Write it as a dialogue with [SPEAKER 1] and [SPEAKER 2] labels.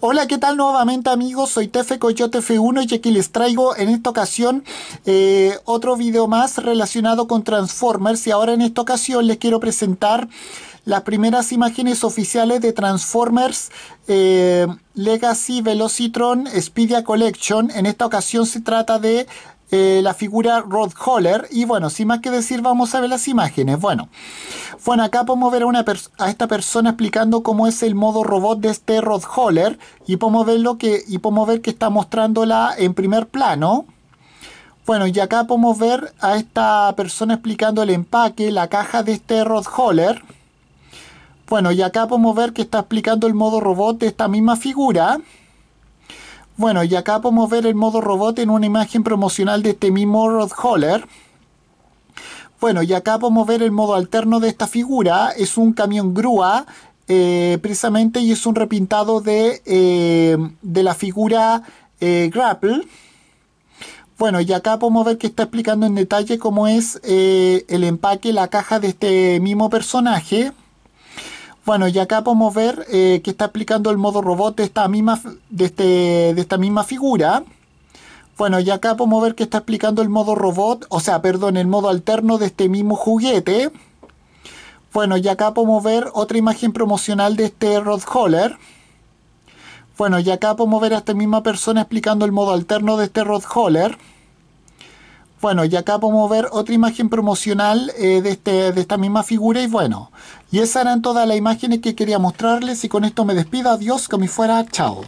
[SPEAKER 1] Hola, ¿qué tal nuevamente amigos? Soy Tefe Coyote F1 y aquí les traigo en esta ocasión eh, otro video más relacionado con Transformers y ahora en esta ocasión les quiero presentar las primeras imágenes oficiales de Transformers eh, Legacy Velocitron Speedia Collection. En esta ocasión se trata de eh, la figura Rod Holler. Y bueno, sin más que decir, vamos a ver las imágenes. Bueno, bueno acá podemos ver a, a esta persona explicando cómo es el modo robot de este Rod Holler. Y podemos ver, lo que, y podemos ver que está mostrándola en primer plano. Bueno, y acá podemos ver a esta persona explicando el empaque, la caja de este Rod Holler. Bueno, y acá podemos ver que está explicando el modo robot de esta misma figura. Bueno, y acá podemos ver el modo robot en una imagen promocional de este mismo Rod Holler. Bueno, y acá podemos ver el modo alterno de esta figura. Es un camión grúa, eh, precisamente, y es un repintado de, eh, la figura eh, Grapple. Bueno, y acá podemos ver que está explicando en detalle cómo es el empaque, la caja de este mismo personaje. Bueno, y acá podemos ver eh, que está explicando el modo robot de esta misma, este, de, esta misma figura. Bueno, y acá podemos ver que está explicando el modo robot, o sea, perdón, el modo alterno de este mismo juguete. Bueno, y acá podemos ver otra imagen promocional de este Rod Holler. Bueno, y acá podemos ver a esta misma persona explicando el modo alterno de este Rod Holler. Bueno, y acá podemos ver otra imagen promocional eh, de, este, de esta misma figura y bueno, y esas eran todas las imágenes que quería mostrarles y con esto me despido, adiós, que me fuera, chao.